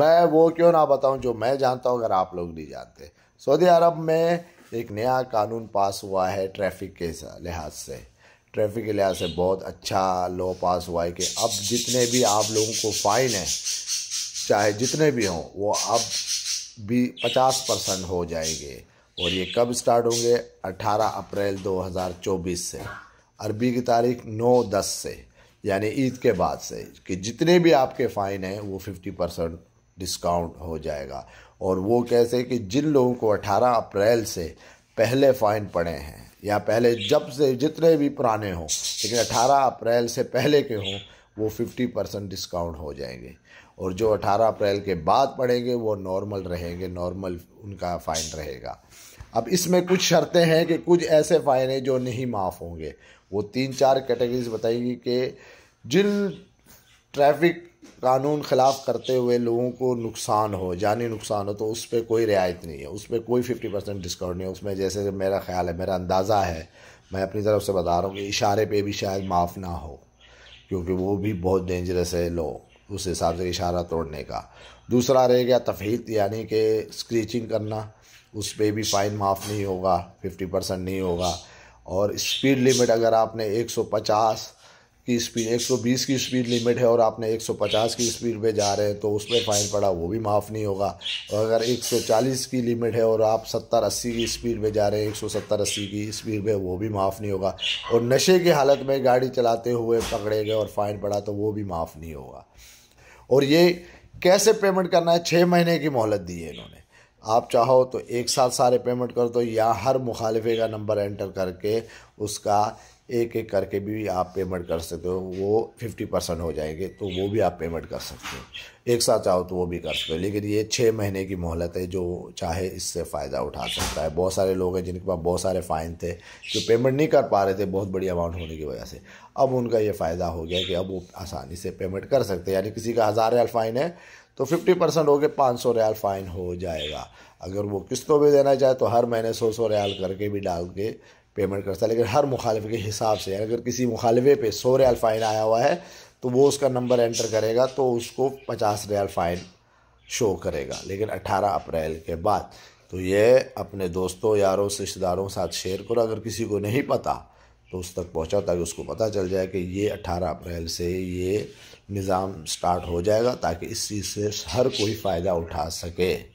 मैं वो क्यों ना बताऊं जो मैं जानता हूं अगर आप लोग नहीं जानते सऊदी अरब में एक नया कानून पास हुआ है ट्रैफिक के लिहाज से ट्रैफिक के लिहाज से बहुत अच्छा लॉ पास हुआ है कि अब जितने भी आप लोगों को फ़ाइन है चाहे जितने भी हों वो अब भी पचास परसेंट हो जाएंगे और ये कब स्टार्ट होंगे 18 अप्रैल 2024 से अरबी की तारीख 9 10 से यानी ईद के बाद से कि जितने भी आपके फ़ाइन हैं वो 50 परसेंट डिस्काउंट हो जाएगा और वो कैसे कि जिन लोगों को 18 अप्रैल से पहले फ़ाइन पड़े हैं या पहले जब से जितने भी पुराने हों लेकिन 18 अप्रैल से पहले के हों वो 50 परसेंट डिस्काउंट हो जाएंगे और जो 18 अप्रैल के बाद पड़ेंगे वो नॉर्मल रहेंगे नॉर्मल उनका फ़ाइन रहेगा अब इसमें कुछ शर्तें हैं कि कुछ ऐसे फ़ाइन हैं जो नहीं माफ़ होंगे वो तीन चार कैटेगरीज बताएगी कि जिन ट्रैफिक कानून ख़िलाफ़ करते हुए लोगों को नुकसान हो जानी नुकसान हो तो उस पर कोई रियायत नहीं है उस पर कोई फिफ्टी परसेंट डिस्काउंट नहीं है उसमें जैसे मेरा ख्याल है मेरा अंदाज़ा है मैं अपनी तरफ से बता रहा हूँ कि इशारे पे भी शायद माफ़ ना हो क्योंकि वो भी बहुत डेंजरस है लो उस हिसाब से इशारा तोड़ने का दूसरा रह गया तफहीत यानी कि स्क्रीचिंग करना उस पर भी फ़ाइन माफ़ नहीं होगा फिफ्टी परसेंट नहीं होगा और स्पीड लिमिट अगर आपने एक सौ पचास की स्पीड 120 की स्पीड लिमिट है और आपने 150 की स्पीड पे जा रहे हैं तो उस पर फ़ाइन पड़ा वो भी माफ़ नहीं होगा और अगर 140 की लिमिट है और आप 70 80 की स्पीड पे जा रहे हैं 170 80 की स्पीड पे वो भी माफ़ नहीं होगा और नशे की हालत में गाड़ी चलाते हुए पकड़े गए और फ़ाइन पड़ा तो वो भी माफ़ नहीं होगा और ये कैसे पेमेंट करना है छः महीने की मोहलत दी है इन्होंने आप चाहो तो एक साथ सारे पेमेंट कर दो या हर मुखालफे का नंबर एंटर करके उसका एक एक करके भी आप पेमेंट कर सकते हो वो फिफ्टी परसेंट हो जाएंगे तो वो भी आप पेमेंट कर सकते हो एक साथ चाहो तो वो भी कर सकते हो लेकिन ये छः महीने की मोहलत है जो चाहे इससे फ़ायदा उठा सकता है बहुत सारे लोग हैं जिनके पास बहुत सारे फ़ाइन थे जो पेमेंट नहीं कर पा रहे थे बहुत बड़ी अमाउंट होने की वजह से अब उनका ये फ़ायदा हो गया कि अब वो आसानी से पेमेंट कर सकते हैं यानी किसी का हज़ार रियाल फ़ाइन है तो फिफ्टी परसेंट हो गए पाँच सौ रियाल फ़ाइन हो जाएगा अगर वो किस्तों भी देना चाहे तो हर महीने सौ सौ रियाल करके भी डाल के पेमेंट करता है लेकिन हर मुखालफ के हिसाब से अगर किसी मुखालफे पे सौ रियाल फ़ाइन आया हुआ है तो वो उसका नंबर एंटर करेगा तो उसको पचास रियाल फ़ाइन शो करेगा लेकिन अट्ठारह अप्रैल के बाद तो ये अपने दोस्तों यारों रिश्तेदारों के साथ शेयर करो अगर किसी को नहीं पता तो उस तक पहुंचा ताकि उसको पता चल जाए कि ये 18 अप्रैल से ये निज़ाम स्टार्ट हो जाएगा ताकि इस चीज़ से हर कोई फ़ायदा उठा सके